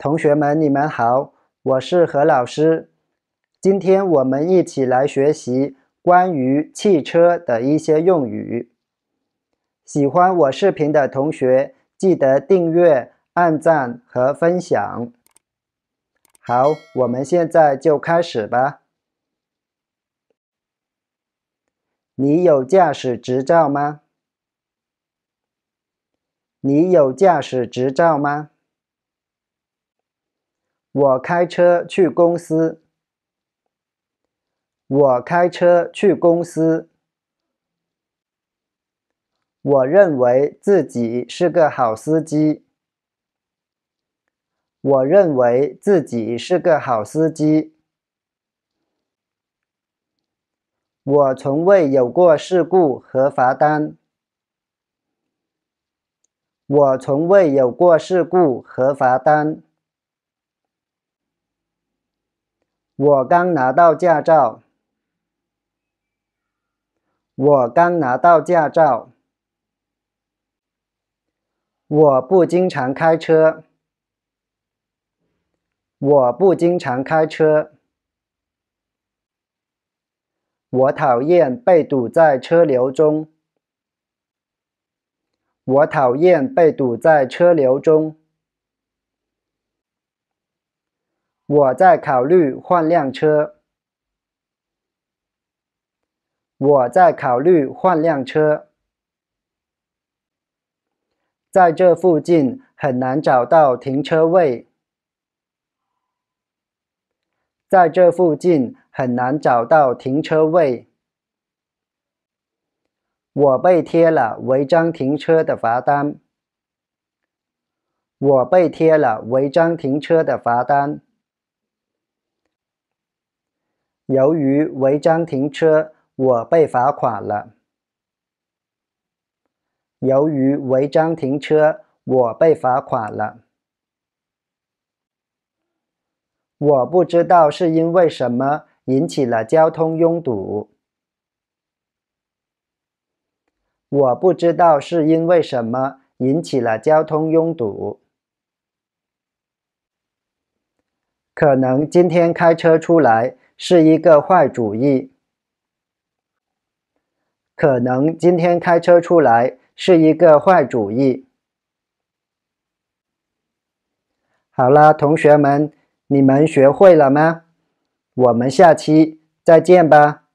同学们，你们好，我是何老师。今天我们一起来学习关于汽车的一些用语。喜欢我视频的同学，记得订阅、按赞和分享。好，我们现在就开始吧。你有驾驶执照吗？你有驾驶执照吗？我开车去公司。我开车去公司。我认为自己是个好司机。我认为自己是个好司机。我从未有过事故和罚单。我从未有过事故和罚单。我刚拿到驾照。我刚拿到驾照。我不经常开车。我不经常开车。我讨厌被堵在车流中。我讨厌被堵在车流中。我在考虑换辆车。我在考虑换辆车。在这附近很难找到停车位。在这附近很难找到停车位。我被贴了违章停车的罚单。我被贴了违章停车的罚单。由于违章停车，我被罚款了。由于违章停车，我被罚款了。我不知道是因为什么引起了交通拥堵。我不知道是因为什么引起了交通拥堵。可能今天开车出来。是一个坏主意，可能今天开车出来是一个坏主意。好了，同学们，你们学会了吗？我们下期再见吧。